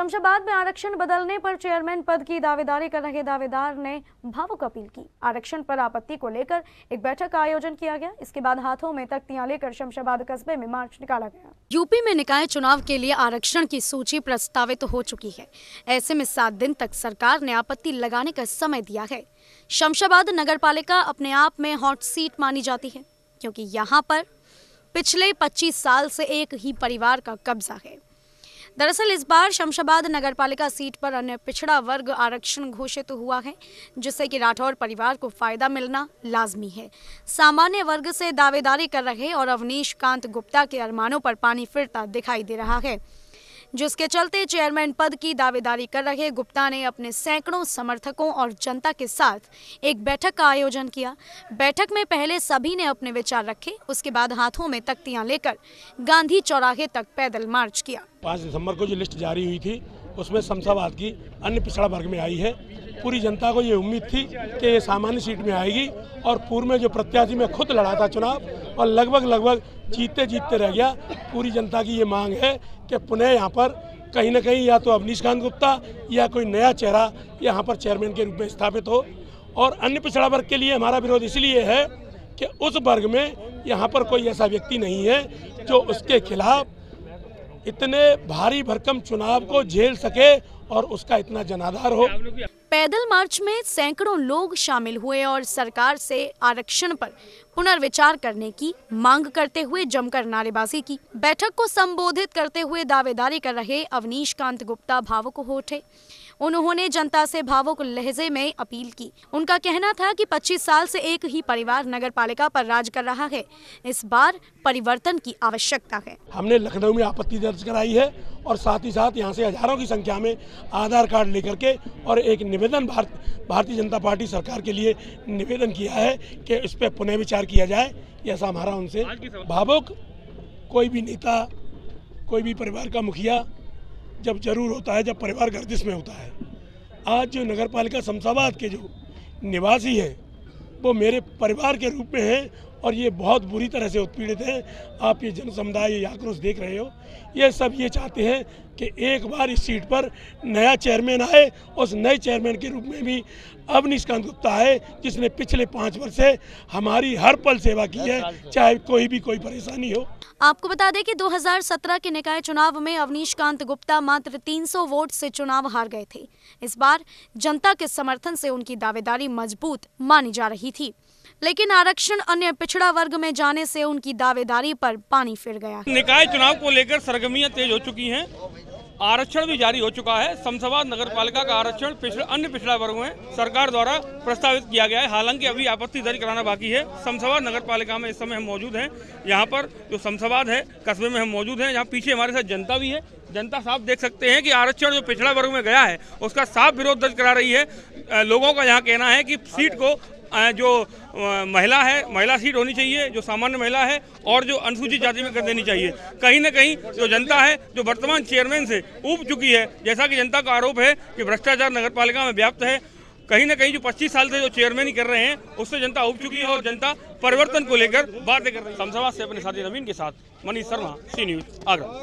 शमशाबाद में आरक्षण बदलने पर चेयरमैन पद की दावेदारी कर रहे दावेदार ने भावुक अपील की आरक्षण पर आपत्ति को लेकर एक बैठक का आयोजन किया गया इसके बाद हाथों में तख्तियां लेकर शमशाबाद कस्बे में मार्च निकाला गया यूपी में निकाय चुनाव के लिए आरक्षण की सूची प्रस्तावित हो चुकी है ऐसे में सात दिन तक सरकार ने आपत्ति लगाने का समय दिया है शमशाबाद नगर अपने आप में हॉट सीट मानी जाती है क्योंकि यहाँ पर पिछले पच्चीस साल से एक ही परिवार का कब्जा है दरअसल इस बार शमशाबाद नगर पालिका सीट पर अन्य पिछड़ा वर्ग आरक्षण घोषित तो हुआ है जिससे कि राठौर परिवार को फायदा मिलना लाजमी है सामान्य वर्ग से दावेदारी कर रहे और अवनीश कांत गुप्ता के अरमानों पर पानी फिरता दिखाई दे रहा है जिसके चलते चेयरमैन पद की दावेदारी कर रहे गुप्ता ने अपने सैकड़ों समर्थकों और जनता के साथ एक बैठक का आयोजन किया बैठक में पहले सभी ने अपने विचार रखे उसके बाद हाथों में तख्तियां लेकर गांधी चौराहे तक पैदल मार्च किया पाँच दिसंबर को जो लिस्ट जारी हुई थी उसमें शमशाबाद की अन्य पिछड़ा वर्ग में आई है पूरी जनता को ये उम्मीद थी कि ये सामान्य सीट में आएगी और पूर्व में जो प्रत्याशी में खुद लड़ा था चुनाव और लगभग लगभग जीतते जीतते रह गया पूरी जनता की ये मांग है कि पुनः यहाँ पर कहीं ना कहीं या तो अवनीश कांत गुप्ता या कोई नया चेहरा यहाँ पर चेयरमैन के रूप में स्थापित हो और अन्य पिछड़ा वर्ग के लिए हमारा विरोध इसलिए है कि उस वर्ग में यहाँ पर कोई ऐसा व्यक्ति नहीं है जो उसके खिलाफ इतने भारी भरकम चुनाव को झेल सके और उसका इतना जनाधार हो पैदल मार्च में सैकड़ों लोग शामिल हुए और सरकार से आरक्षण पर पुनर्विचार करने की मांग करते हुए जमकर नारेबाजी की बैठक को संबोधित करते हुए दावेदारी कर रहे अवनीश कांत गुप्ता भावुक हो उठे उन्होंने जनता से भावुक लहजे में अपील की उनका कहना था कि 25 साल से एक ही परिवार नगर पालिका पर राज कर रहा है इस बार परिवर्तन की आवश्यकता है हमने लखनऊ में आपत्ति दर्ज कराई है और साथ ही साथ यहाँ से हजारों की संख्या में आधार कार्ड लेकर के और एक निवेदन भारत भारतीय जनता पार्टी सरकार के लिए निवेदन किया है कि इस पर पुनः विचार किया जाए ऐसा हमारा उनसे भावुक कोई भी नेता कोई भी परिवार का मुखिया जब जरूर होता है जब परिवार गर्दिश में होता है आज जो नगर पालिका शमशाबाद के जो निवासी हैं वो मेरे परिवार के रूप में हैं और ये बहुत बुरी तरह से उत्पीड़ित हैं आप ये जन समुदाय ये आक्रोश देख रहे हो ये सब ये चाहते हैं कि एक बार इस सीट पर नया चेयरमैन आए उस नए चेयरमैन के रूप में भी अब निष्कांत गुप्ता है जिसने पिछले पाँच वर्ष से हमारी हर पल सेवा की है चाहे कोई भी कोई परेशानी हो आपको बता दें कि 2017 के निकाय चुनाव में अवनीश कांत गुप्ता मात्र 300 वोट से चुनाव हार गए थे इस बार जनता के समर्थन से उनकी दावेदारी मजबूत मानी जा रही थी लेकिन आरक्षण अन्य पिछड़ा वर्ग में जाने से उनकी दावेदारी पर पानी फिर गया निकाय चुनाव को लेकर सरगर्मियां तेज हो चुकी हैं आरक्षण भी जारी हो चुका है समसवाद नगर पालिका का आरक्षण पिछड़, अन्य पिछड़ा वर्गों में सरकार द्वारा प्रस्तावित किया गया है हालांकि अभी आपत्ति दर्ज कराना बाकी है समसवाद नगर पालिका में इस समय हम मौजूद हैं यहाँ पर जो समसवाद है कस्बे में हम मौजूद हैं यहाँ पीछे हमारे साथ जनता भी है जनता साफ देख सकते हैं कि आरक्षण जो पिछड़ा वर्ग में गया है उसका साफ विरोध दर्ज करा रही है लोगों का यहाँ कहना है कि सीट को जो महिला है महिला सीट होनी चाहिए जो सामान्य महिला है और जो अनुसूचित जाति में कर देनी चाहिए कहीं ना कहीं जो जनता है जो वर्तमान चेयरमैन से उब चुकी है जैसा कि जनता का आरोप है कि भ्रष्टाचार नगर में व्याप्त है कहीं ना कहीं जो 25 साल से जो चेयरमैन ही कर रहे हैं उससे जनता उब चुकी है और जनता परिवर्तन को लेकर बातें कर रही है समसभा से अपने साथी नवीन के साथ मनीष शर्मा सी न्यूज आगरा